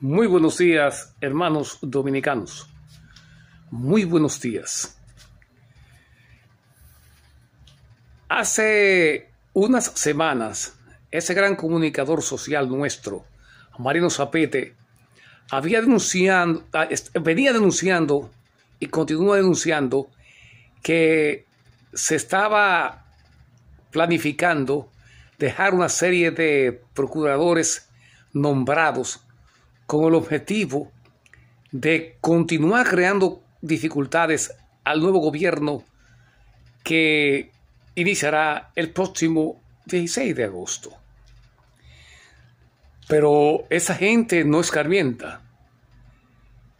Muy buenos días, hermanos dominicanos. Muy buenos días. Hace unas semanas, ese gran comunicador social nuestro, Marino Zapete, había ah, venía denunciando y continúa denunciando que se estaba planificando dejar una serie de procuradores nombrados con el objetivo de continuar creando dificultades al nuevo gobierno que iniciará el próximo 16 de agosto. Pero esa gente no escarmienta.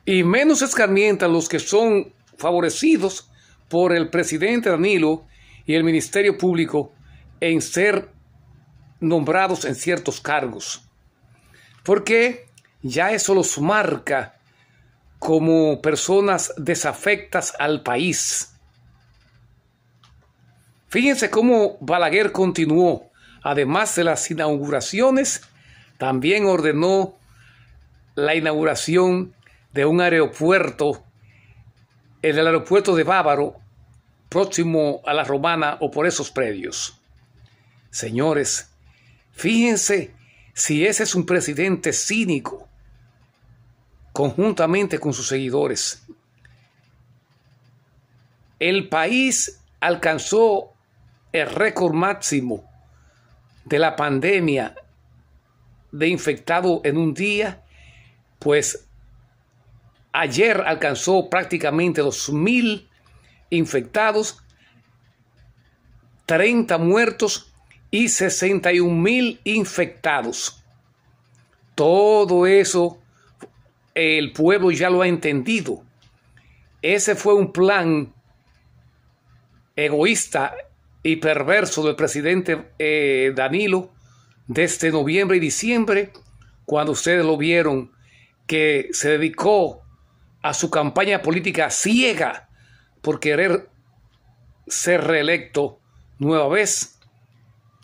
Y menos escarmientan los que son favorecidos por el presidente Danilo y el Ministerio Público en ser nombrados en ciertos cargos. Porque ya eso los marca como personas desafectas al país. Fíjense cómo Balaguer continuó, además de las inauguraciones, también ordenó la inauguración de un aeropuerto, en el aeropuerto de Bávaro, próximo a la Romana o por esos predios. Señores, fíjense si ese es un presidente cínico, conjuntamente con sus seguidores, el país alcanzó el récord máximo de la pandemia de infectados en un día, pues ayer alcanzó prácticamente 2.000 mil infectados, 30 muertos y 61 mil infectados. Todo eso el pueblo ya lo ha entendido. Ese fue un plan egoísta y perverso del presidente eh, Danilo desde este noviembre y diciembre, cuando ustedes lo vieron, que se dedicó a su campaña política ciega por querer ser reelecto nueva vez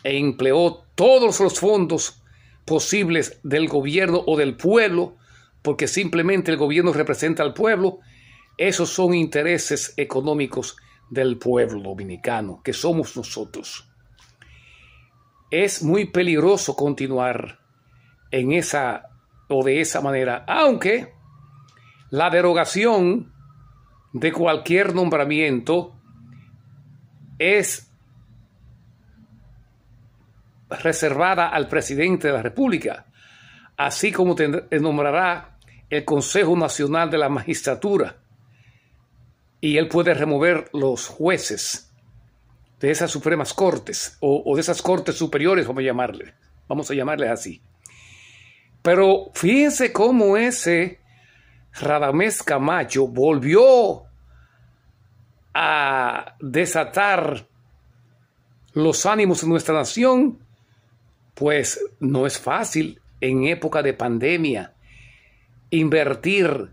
e empleó todos los fondos posibles del gobierno o del pueblo, porque simplemente el gobierno representa al pueblo, esos son intereses económicos del pueblo dominicano, que somos nosotros. Es muy peligroso continuar en esa o de esa manera, aunque la derogación de cualquier nombramiento es reservada al presidente de la República, así como nombrará el Consejo Nacional de la Magistratura y él puede remover los jueces de esas supremas cortes o, de esas cortes superiores, vamos a llamarle, vamos a llamarle así. Pero fíjense cómo ese Radamés Camacho volvió a desatar los ánimos de nuestra nación pues no es fácil en época de pandemia invertir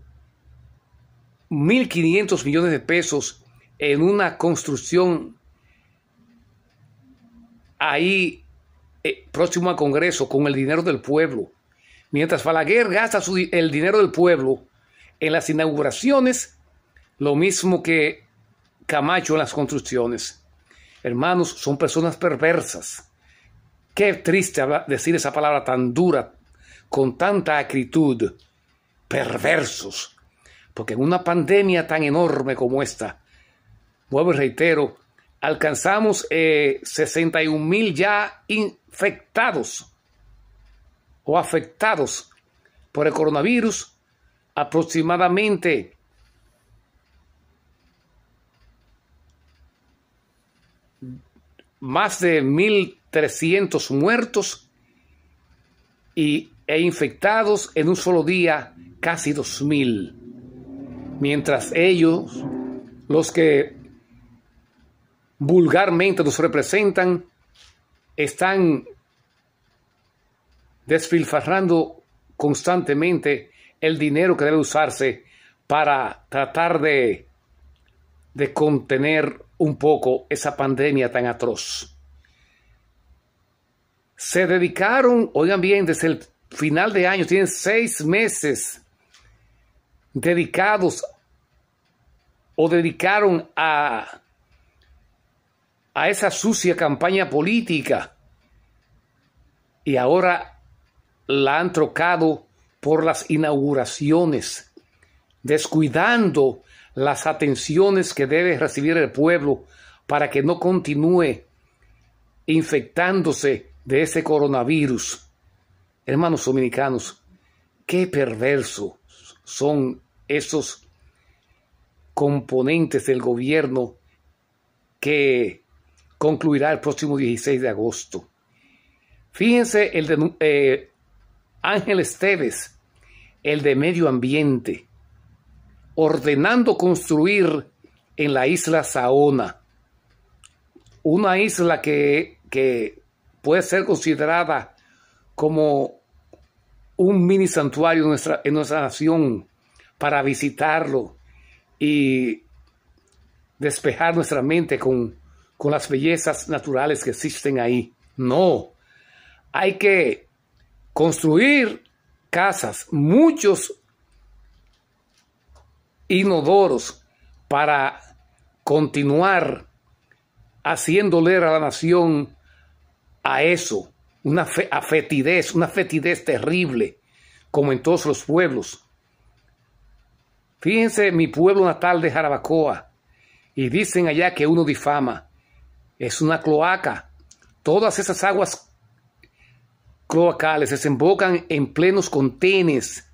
1.500 millones de pesos en una construcción ahí eh, próximo al Congreso con el dinero del pueblo. Mientras Falaguer gasta el dinero del pueblo en las inauguraciones, lo mismo que Camacho en las construcciones. Hermanos, son personas perversas. Qué triste decir esa palabra tan dura, con tanta acritud. Perversos. Porque en una pandemia tan enorme como esta, vuelvo y reitero, alcanzamos eh, 61 mil ya infectados o afectados por el coronavirus, aproximadamente más de mil 300 muertos y, e infectados en un solo día casi 2.000. Mientras ellos, los que vulgarmente nos representan, están desfilfarrando constantemente el dinero que debe usarse para tratar de, de contener un poco esa pandemia tan atroz se dedicaron, oigan bien, desde el final de año, tienen seis meses dedicados o dedicaron a, a esa sucia campaña política y ahora la han trocado por las inauguraciones, descuidando las atenciones que debe recibir el pueblo para que no continúe infectándose de ese coronavirus. Hermanos dominicanos, qué perversos son esos componentes del gobierno que concluirá el próximo 16 de agosto. Fíjense el de eh, Ángel Esteves, el de medio ambiente, ordenando construir en la isla Saona, una isla que puede ser considerada como un mini santuario en nuestra, nación para visitarlo y despejar nuestra mente con, con las bellezas naturales que existen ahí. No, hay que construir casas, muchos inodoros para continuar haciéndole a la nación a eso, una a fetidez, una fetidez terrible, como en todos los pueblos. Fíjense mi pueblo natal de Jarabacoa, y dicen allá que uno difama. Es una cloaca. Todas esas aguas cloacales desembocan en plenos contenes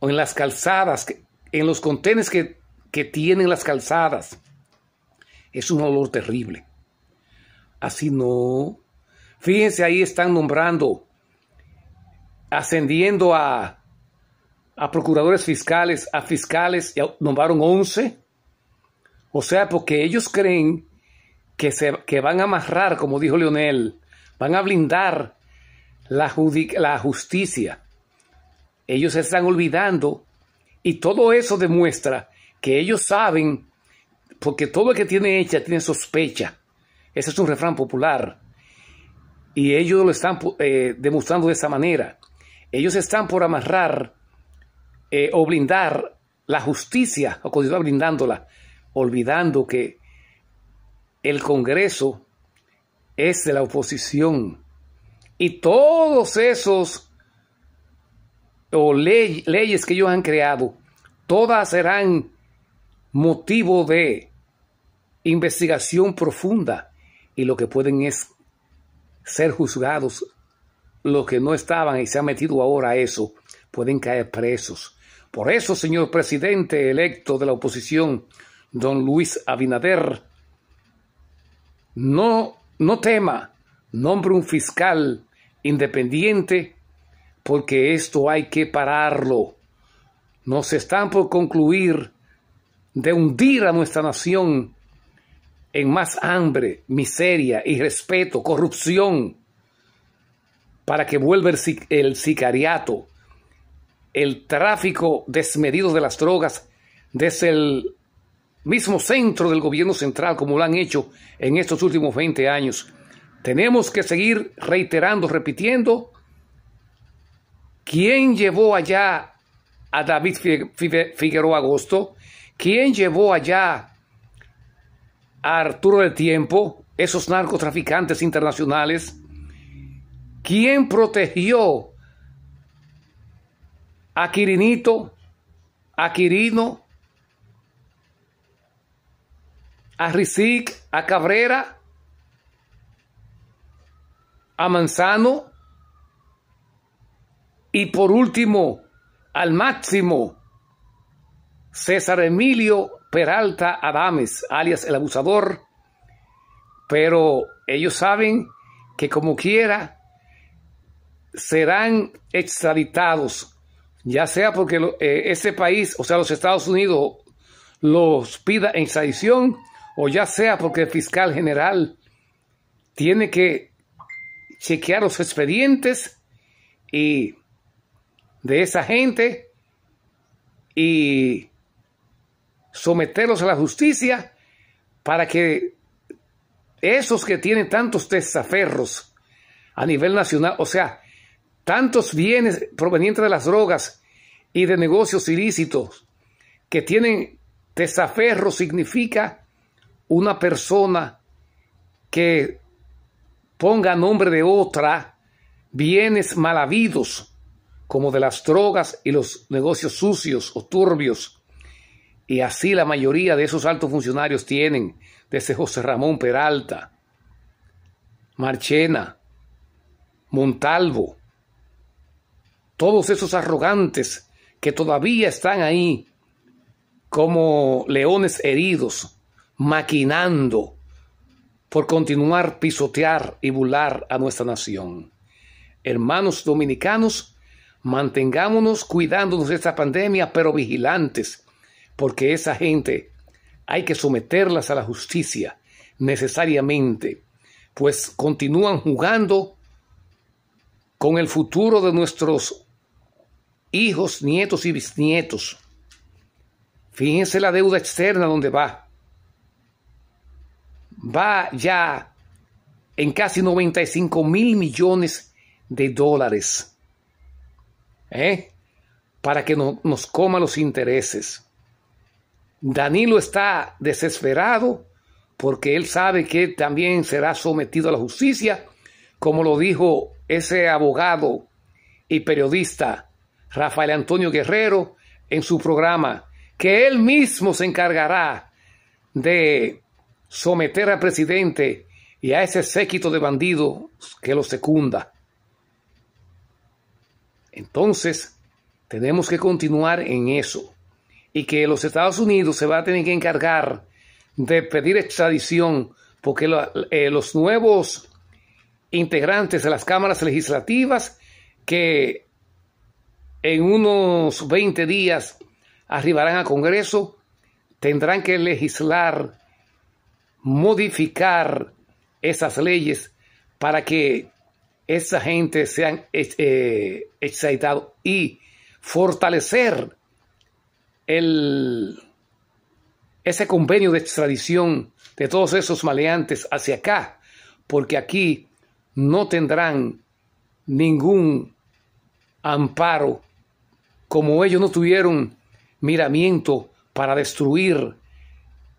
o en las calzadas, en los contenes que tienen las calzadas. Es un olor terrible. Así no. Fíjense, ahí están nombrando, ascendiendo a, procuradores fiscales, a fiscales, y nombraron 11. O sea, porque ellos creen que, se, van a amarrar, como dijo Leonel, van a blindar la, la justicia. Ellos se están olvidando y todo eso demuestra que ellos saben, porque todo lo que tiene hecha tiene sospecha. Ese es un refrán popular. Y ellos lo están eh, demostrando de esa manera. Ellos están por amarrar eh, o blindar la justicia, o continuar blindándola, olvidando que el Congreso es de la oposición. Y todos esos o leyes que ellos han creado, todas serán motivo de investigación profunda y lo que pueden es ser juzgados los que no estaban y se han metido ahora a eso, pueden caer presos. Por eso, señor presidente electo de la oposición, don Luis Abinader, no, no tema, nombre un fiscal independiente, porque esto hay que pararlo. Nos están por concluir de hundir a nuestra nación en más hambre, miseria, irrespeto, corrupción, para que vuelva el, sicariato, el tráfico desmedido de las drogas desde el mismo centro del gobierno central, como lo han hecho en estos últimos 20 años. Tenemos que seguir reiterando, repitiendo, ¿quién llevó allá a David Figueroa Agosto? ¿Quién llevó allá a Arturo del Tiempo, esos narcotraficantes internacionales? ¿Quién protegió a Quirinito, a Quirino, a Rizik, a Cabrera, a Manzano y por último al máximo César Emilio Peralta Adames, alias el abusador, pero ellos saben que como quiera serán extraditados, ya sea porque eh, ese país, o sea, los Estados Unidos, los pida en extradición, o ya sea porque el fiscal general tiene que chequear los expedientes y de esa gente y someterlos a la justicia para que esos que tienen tantos desaferros a nivel nacional, o sea, tantos bienes provenientes de las drogas y de negocios ilícitos que tienen desaferros significa una persona que ponga a nombre de otra bienes mal habidos como de las drogas y los negocios sucios o turbios y así la mayoría de esos altos funcionarios tienen, desde José Ramón Peralta, Marchena, Montalvo, todos esos arrogantes que todavía están ahí como leones heridos, maquinando por continuar pisotear y burlar a nuestra nación. Hermanos dominicanos, mantengámonos cuidándonos de esta pandemia, pero vigilantes, porque esa gente hay que someterlas a la justicia necesariamente, pues continúan jugando con el futuro de nuestros hijos, nietos y bisnietos. Fíjense la deuda externa donde va. Va ya en casi 95 mil millones de dólares. ¿eh? Para que nos coma los intereses. Danilo está desesperado porque él sabe que también será sometido a la justicia, como lo dijo ese abogado y periodista Rafael Antonio Guerrero en su programa, que él mismo se encargará de someter al presidente y a ese séquito de bandidos que lo secunda. Entonces, tenemos que continuar en eso y que los Estados Unidos se va a tener que encargar de pedir extradición porque eh, los nuevos integrantes de las cámaras legislativas que en unos 20 días arribarán a Congreso tendrán que legislar, modificar esas leyes para que esa gente sean eh, eh y fortalecer ese convenio de extradición de todos esos maleantes hacia acá, porque aquí no tendrán ningún amparo, como ellos no tuvieron miramiento para destruir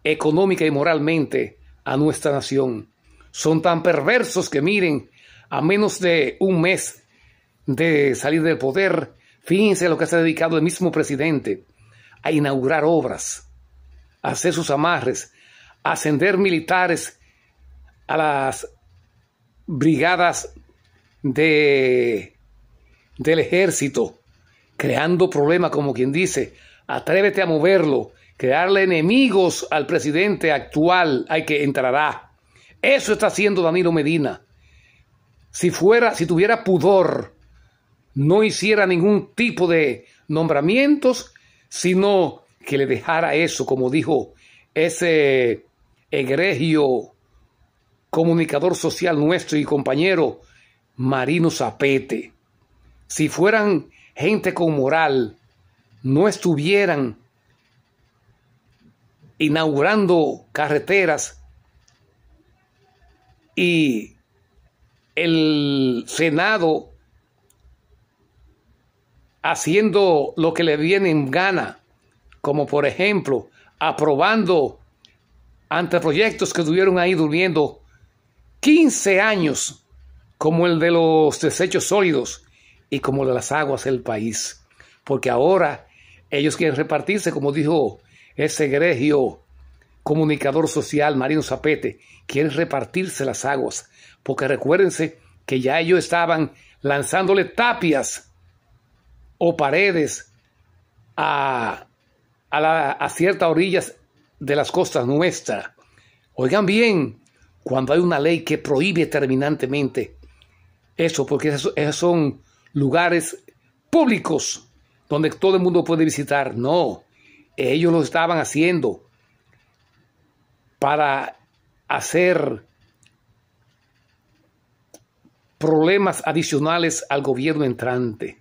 económica y moralmente a nuestra nación. Son tan perversos que miren, a menos de un mes de salir del poder, fíjense lo que se ha dedicado el mismo presidente a inaugurar obras, hacer sus amarres, ascender militares a las brigadas de, del ejército, creando problemas, como quien dice, atrévete a moverlo, crearle enemigos al presidente actual, hay que entrará. Eso está haciendo Danilo Medina. Si fuera, si tuviera pudor, no hiciera ningún tipo de nombramientos sino que le dejara eso, como dijo ese egregio comunicador social nuestro y compañero Marino Zapete. Si fueran gente con moral, no estuvieran inaugurando carreteras y el Senado haciendo lo que le viene en gana, como por ejemplo aprobando anteproyectos que estuvieron ahí durmiendo 15 años, como el de los desechos sólidos y como de las aguas del país, porque ahora ellos quieren repartirse, como dijo ese egregio comunicador social Marino Zapete, quieren repartirse las aguas, porque recuérdense que ya ellos estaban lanzándole tapias o paredes a, a, ciertas orillas de las costas nuestras. Oigan bien, cuando hay una ley que prohíbe terminantemente eso, porque esos, son lugares públicos donde todo el mundo puede visitar. No, ellos lo estaban haciendo para hacer problemas adicionales al gobierno entrante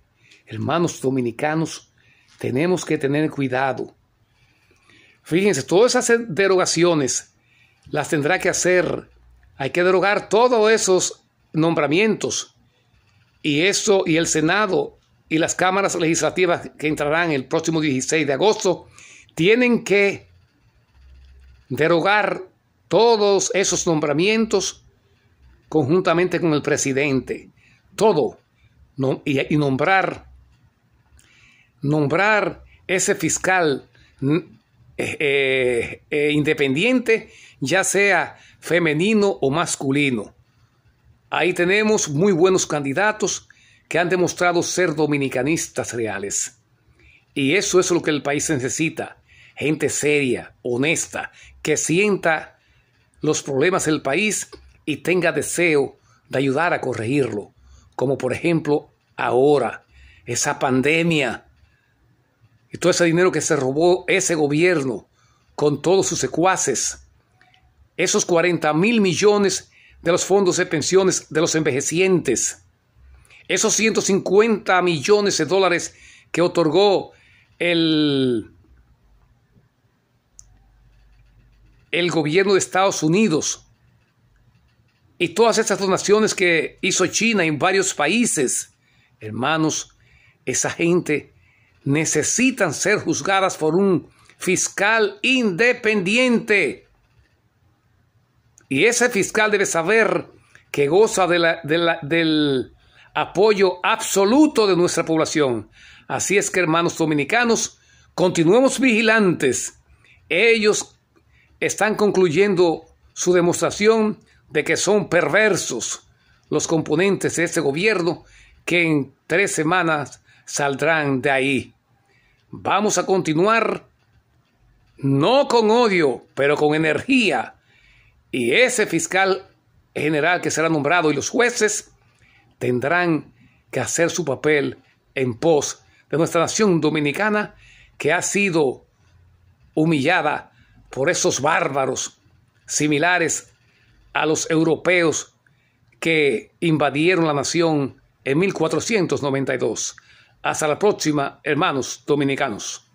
hermanos dominicanos, tenemos que tener cuidado. Fíjense, todas esas derogaciones las tendrá que hacer. Hay que derogar todos esos nombramientos. Y eso, y el Senado y las cámaras legislativas que entrarán el próximo 16 de agosto, tienen que derogar todos esos nombramientos conjuntamente con el presidente. Todo. y nombrar nombrar ese fiscal mm, eh, eh, eh, independiente, ya sea femenino o masculino. Ahí tenemos muy buenos candidatos que han demostrado ser dominicanistas reales. Y eso es lo que el país necesita. Gente seria, honesta, que sienta los problemas del país y tenga deseo de ayudar a corregirlo. Como por ejemplo ahora, esa pandemia y todo ese dinero que se robó ese gobierno con todos sus secuaces, esos 40 mil millones de los fondos de pensiones de los envejecientes, esos 150 millones de dólares que otorgó el, el gobierno de Estados Unidos y todas esas donaciones que hizo China en varios países, hermanos, esa gente necesitan ser juzgadas por un fiscal independiente. Y ese fiscal debe saber que goza de la, del apoyo absoluto de nuestra población. Así es que, hermanos dominicanos, continuemos vigilantes. Ellos están concluyendo su demostración de que son perversos los componentes de este gobierno que en tres semanas saldrán de ahí. Vamos a continuar, no con odio, pero con energía. Y ese fiscal general que será nombrado y los jueces tendrán que hacer su papel en pos de nuestra nación dominicana que ha sido humillada por esos bárbaros similares a los europeos que invadieron la nación en 1492. Hasta la próxima, hermanos dominicanos.